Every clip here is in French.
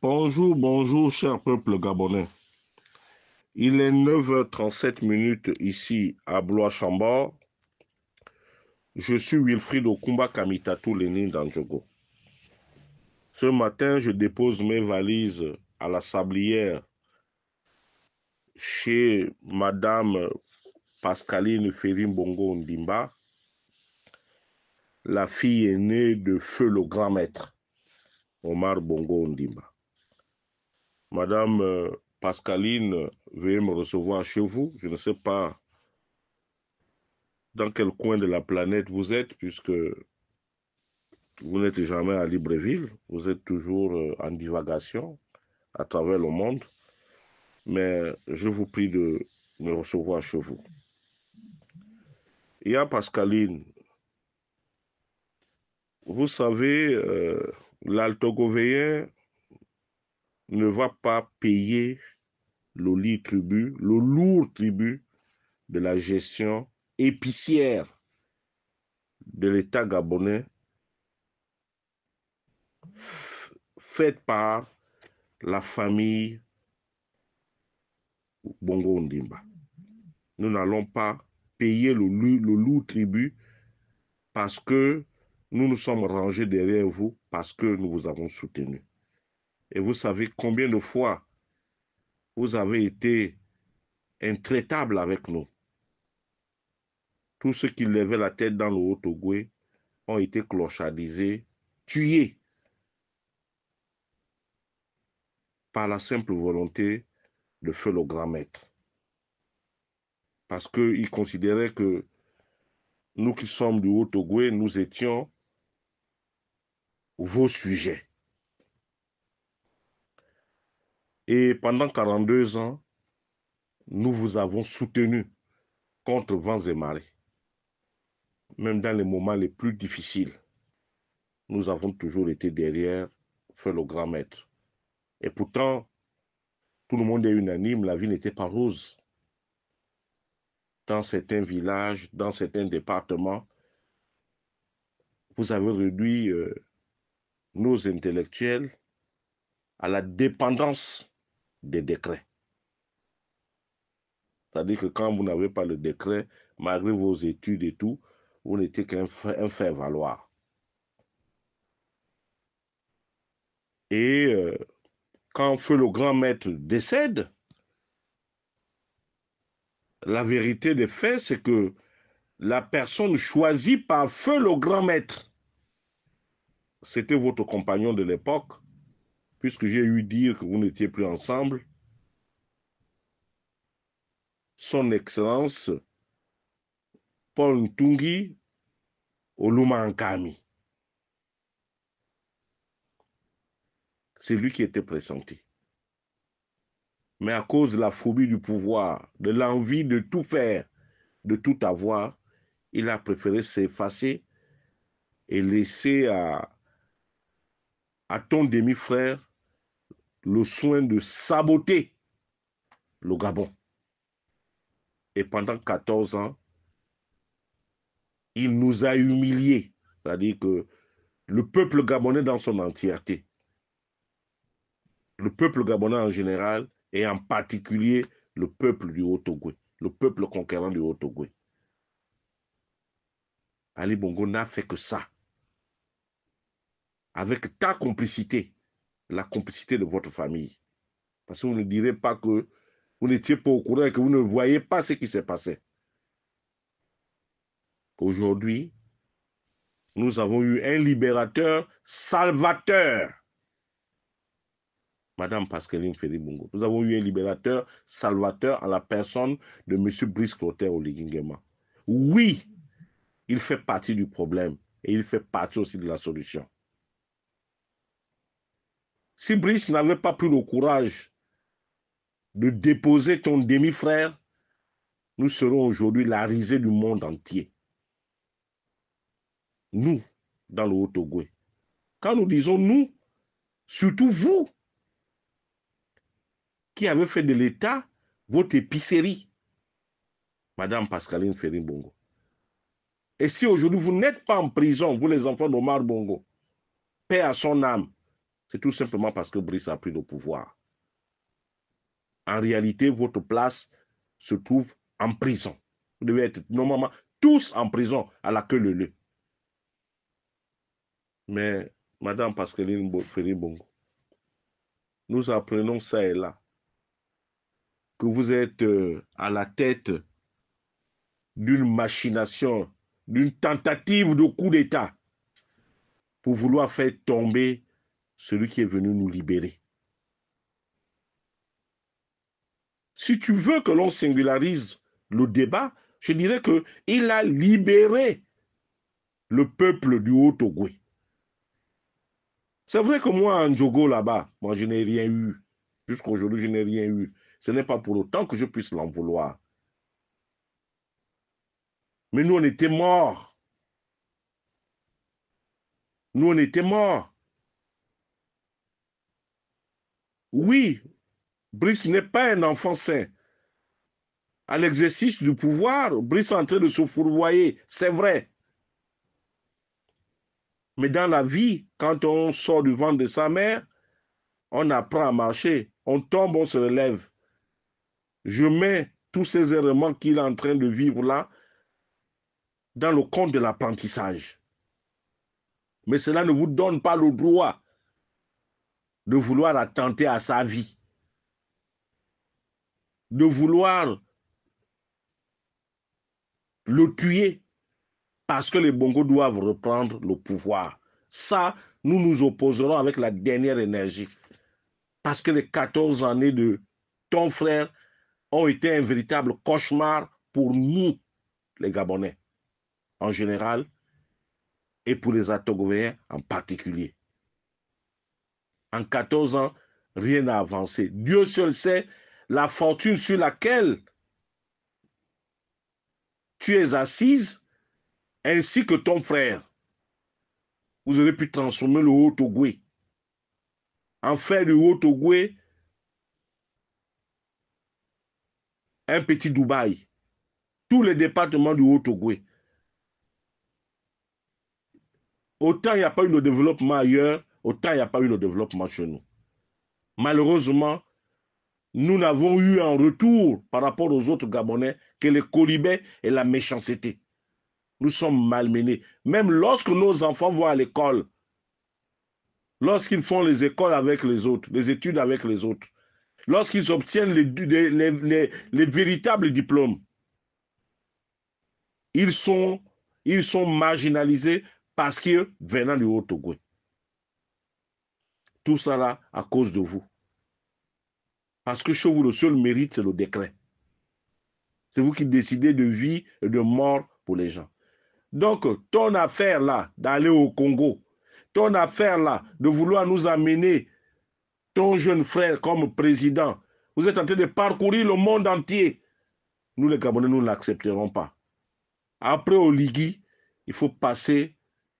Bonjour, bonjour, cher peuple gabonais. Il est 9h37 minutes ici à Blois-Chambord. Je suis Wilfried Okumba Kamitatou Lénine d'Anjogo. Ce matin, je dépose mes valises à la sablière chez Madame Pascaline Bongo Ndimba, la fille aînée de Feu le Grand Maître, Omar Bongo Ndimba. Madame euh, Pascaline, euh, veuillez me recevoir chez vous. Je ne sais pas dans quel coin de la planète vous êtes, puisque vous n'êtes jamais à Libreville, vous êtes toujours euh, en divagation à travers le monde, mais je vous prie de me recevoir chez vous. Et y Pascaline. Vous savez, lalto Govéen ne va pas payer le tribut, le lourd tribut de la gestion épicière de l'État gabonais faite par la famille Bongo Ndimba. Nous n'allons pas payer le, le lourd tribut parce que nous nous sommes rangés derrière vous, parce que nous vous avons soutenu. Et vous savez combien de fois vous avez été intraitables avec nous. Tous ceux qui levaient la tête dans le haut ont été clochardisés, tués par la simple volonté de feu le grand maître. Parce qu'ils considéraient que nous qui sommes du haut togoué nous étions vos sujets. Et pendant 42 ans, nous vous avons soutenu contre vents et marées. Même dans les moments les plus difficiles, nous avons toujours été derrière Feu le Grand Maître. Et pourtant, tout le monde est unanime, la vie n'était pas rose. Dans certains villages, dans certains départements, vous avez réduit euh, nos intellectuels à la dépendance des décrets. C'est-à-dire que quand vous n'avez pas le décret, malgré vos études et tout, vous n'étiez qu'un fait valoir Et euh, quand feu le grand maître décède, la vérité des faits, c'est que la personne choisie par feu le grand maître, c'était votre compagnon de l'époque, puisque j'ai eu dire que vous n'étiez plus ensemble, son Excellence Paul Ntungi Olumankami. C'est lui qui était pressenti. Mais à cause de la phobie du pouvoir, de l'envie de tout faire, de tout avoir, il a préféré s'effacer et laisser à, à ton demi-frère le soin de saboter le Gabon. Et pendant 14 ans, il nous a humiliés, c'est-à-dire que le peuple gabonais dans son entièreté, le peuple gabonais en général et en particulier le peuple du haut ogoué le peuple conquérant du haut ogoué Ali Bongo n'a fait que ça. Avec ta complicité, la complicité de votre famille. Parce que vous ne direz pas que vous n'étiez pas au courant et que vous ne voyez pas ce qui s'est passé. Aujourd'hui, nous avons eu un libérateur salvateur. Madame Pascaline Ferry-Bungo. nous avons eu un libérateur salvateur à la personne de M. Brice Clotaire Oligingema. Oui, il fait partie du problème et il fait partie aussi de la solution. Si Brice n'avait pas pris le courage de déposer ton demi-frère, nous serons aujourd'hui la risée du monde entier. Nous, dans le Haut-Togoué. Quand nous disons nous, surtout vous, qui avez fait de l'État votre épicerie, Madame Pascaline Ferimbongo. Bongo. Et si aujourd'hui vous n'êtes pas en prison, vous les enfants d'Omar Bongo, paix à son âme, c'est tout simplement parce que Brice a pris le pouvoir. En réalité, votre place se trouve en prison. Vous devez être normalement tous en prison à la queue leu Mais Madame Pascaline Ferry-Bongo, nous apprenons ça et là que vous êtes euh, à la tête d'une machination, d'une tentative de coup d'État pour vouloir faire tomber celui qui est venu nous libérer. Si tu veux que l'on singularise le débat, je dirais qu'il a libéré le peuple du Haut-Togoué. C'est vrai que moi, en Djogo, là-bas, moi, je n'ai rien eu. Jusqu'aujourd'hui, je n'ai rien eu. Ce n'est pas pour autant que je puisse l'en vouloir. Mais nous, on était morts. Nous, on était morts. Oui, Brice n'est pas un enfant sain. À l'exercice du pouvoir, Brice est en train de se fourvoyer, c'est vrai. Mais dans la vie, quand on sort du ventre de sa mère, on apprend à marcher, on tombe, on se relève. Je mets tous ces éléments qu'il est en train de vivre là dans le compte de l'apprentissage. Mais cela ne vous donne pas le droit de vouloir attenter à sa vie, de vouloir le tuer parce que les Bongos doivent reprendre le pouvoir. Ça, nous nous opposerons avec la dernière énergie. Parce que les 14 années de ton frère ont été un véritable cauchemar pour nous, les Gabonais, en général, et pour les Atogovéens en particulier. En 14 ans, rien n'a avancé. Dieu seul sait la fortune sur laquelle tu es assise, ainsi que ton frère. Vous aurez pu transformer le Haut-Togoué en faire du Haut-Togoué un petit Dubaï. Tous les départements du Haut-Togoué. Autant il n'y a pas eu de développement ailleurs, Autant il n'y a pas eu le développement chez nous. Malheureusement, nous n'avons eu un retour par rapport aux autres Gabonais que les colibés et la méchanceté. Nous sommes malmenés. Même lorsque nos enfants vont à l'école, lorsqu'ils font les écoles avec les autres, les études avec les autres, lorsqu'ils obtiennent les, véritables diplômes, ils sont, marginalisés parce que venant du Haut-Togo. Tout ça là, à cause de vous. Parce que chez vous, le seul mérite, c'est le décret. C'est vous qui décidez de vie et de mort pour les gens. Donc, ton affaire là, d'aller au Congo, ton affaire là, de vouloir nous amener ton jeune frère comme président, vous êtes en train de parcourir le monde entier. Nous, les Gabonais, nous ne l'accepterons pas. Après au Ligui il faut passer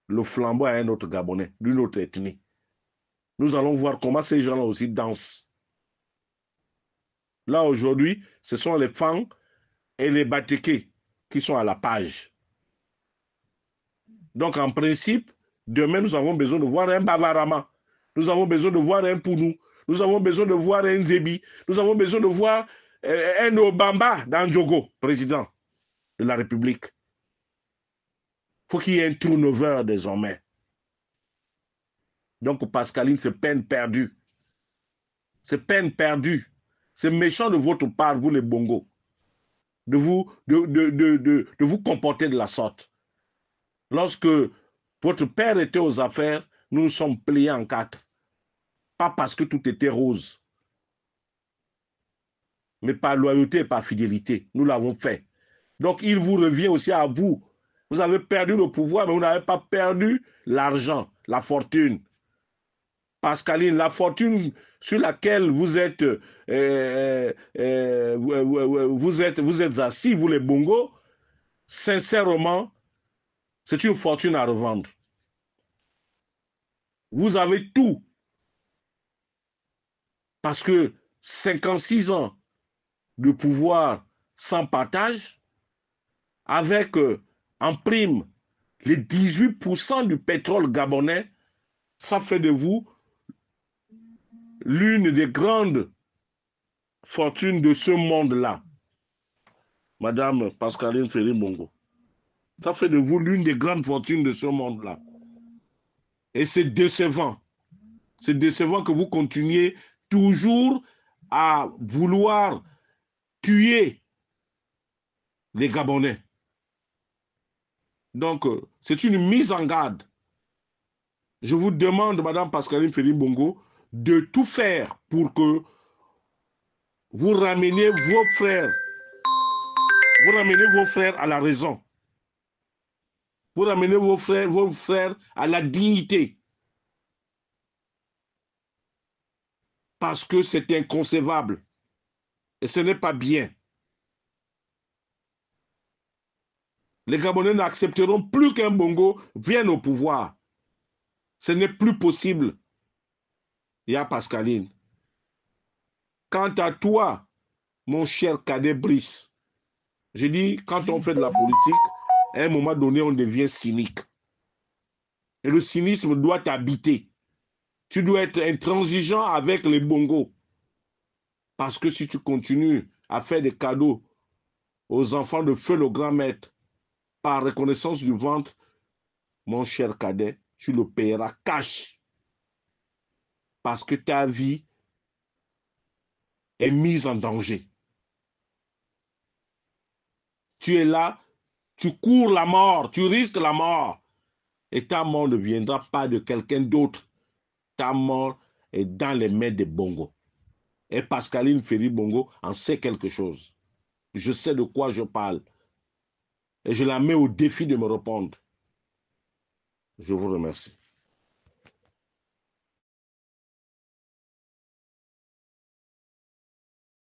le flambeau à un autre Gabonais, d'une autre ethnie. Nous allons voir comment ces gens-là aussi dansent. Là, aujourd'hui, ce sont les fans et les batikés qui sont à la page. Donc, en principe, demain, nous avons besoin de voir un Bavarama. Nous avons besoin de voir un Pounou. Nous avons besoin de voir un Zebi. Nous avons besoin de voir euh, un Obamba dans président de la République. Faut il faut qu'il y ait un turnover désormais. Donc, Pascaline, c'est peine perdue. C'est peine perdue. C'est méchant de votre part, vous les bongos, de vous, de, vous comporter de la sorte. Lorsque votre père était aux affaires, nous nous sommes pliés en quatre. Pas parce que tout était rose, mais par loyauté et par fidélité. Nous l'avons fait. Donc, il vous revient aussi à vous. Vous avez perdu le pouvoir, mais vous n'avez pas perdu l'argent, la fortune. Pascaline, la fortune sur laquelle vous êtes, euh, euh, euh, vous êtes, vous êtes assis, vous les Bongo, sincèrement, c'est une fortune à revendre. Vous avez tout. Parce que 56 ans de pouvoir sans partage, avec en prime les 18% du pétrole gabonais, ça fait de vous l'une des grandes fortunes de ce monde-là, Madame Pascaline Félix bongo Ça fait de vous l'une des grandes fortunes de ce monde-là. Et c'est décevant. C'est décevant que vous continuiez toujours à vouloir tuer les Gabonais. Donc, euh, c'est une mise en garde. Je vous demande, Madame Pascaline Félix bongo de tout faire pour que vous rameniez vos frères, vous ramenez vos frères à la raison. Vous ramenez vos frères, vos frères à la dignité. Parce que c'est inconcevable. Et ce n'est pas bien. Les Gabonais n'accepteront plus qu'un Bongo vienne au pouvoir. Ce n'est plus possible. Il Pascaline. Quant à toi, mon cher cadet Brice, je dis, quand on fait de la politique, à un moment donné, on devient cynique. Et le cynisme doit t'habiter. Tu dois être intransigeant avec les bongos. Parce que si tu continues à faire des cadeaux aux enfants de feu le grand maître, par reconnaissance du ventre, mon cher cadet, tu le paieras cash parce que ta vie est mise en danger. Tu es là, tu cours la mort, tu risques la mort. Et ta mort ne viendra pas de quelqu'un d'autre. Ta mort est dans les mains de Bongo. Et Pascaline Ferry Bongo en sait quelque chose. Je sais de quoi je parle. Et je la mets au défi de me répondre. Je vous remercie.